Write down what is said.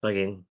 Fucking